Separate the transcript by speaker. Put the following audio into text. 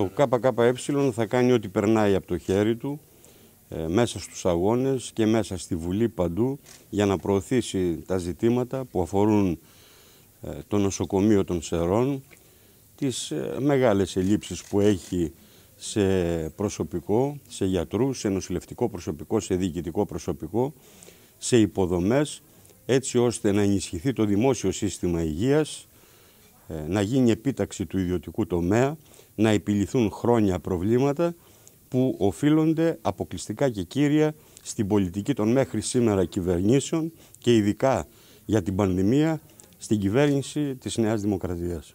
Speaker 1: Το ΚΚΕ θα κάνει ό,τι περνάει από το χέρι του ε, μέσα στους αγώνες και μέσα στη Βουλή παντού για να προωθήσει τα ζητήματα που αφορούν ε, το νοσοκομείο των Σερών, τις ε, μεγάλες ελλείψεις που έχει σε προσωπικό, σε γιατρούς, σε νοσηλευτικό προσωπικό, σε διοικητικό προσωπικό, σε υποδομές, έτσι ώστε να ενισχυθεί το δημόσιο σύστημα υγείας, να γίνει επίταξη του ιδιωτικού τομέα, να επιληθούν χρόνια προβλήματα που οφείλονται αποκλειστικά και κύρια στην πολιτική των μέχρι σήμερα κυβερνήσεων και ειδικά για την πανδημία στην κυβέρνηση της Νέας Δημοκρατίας.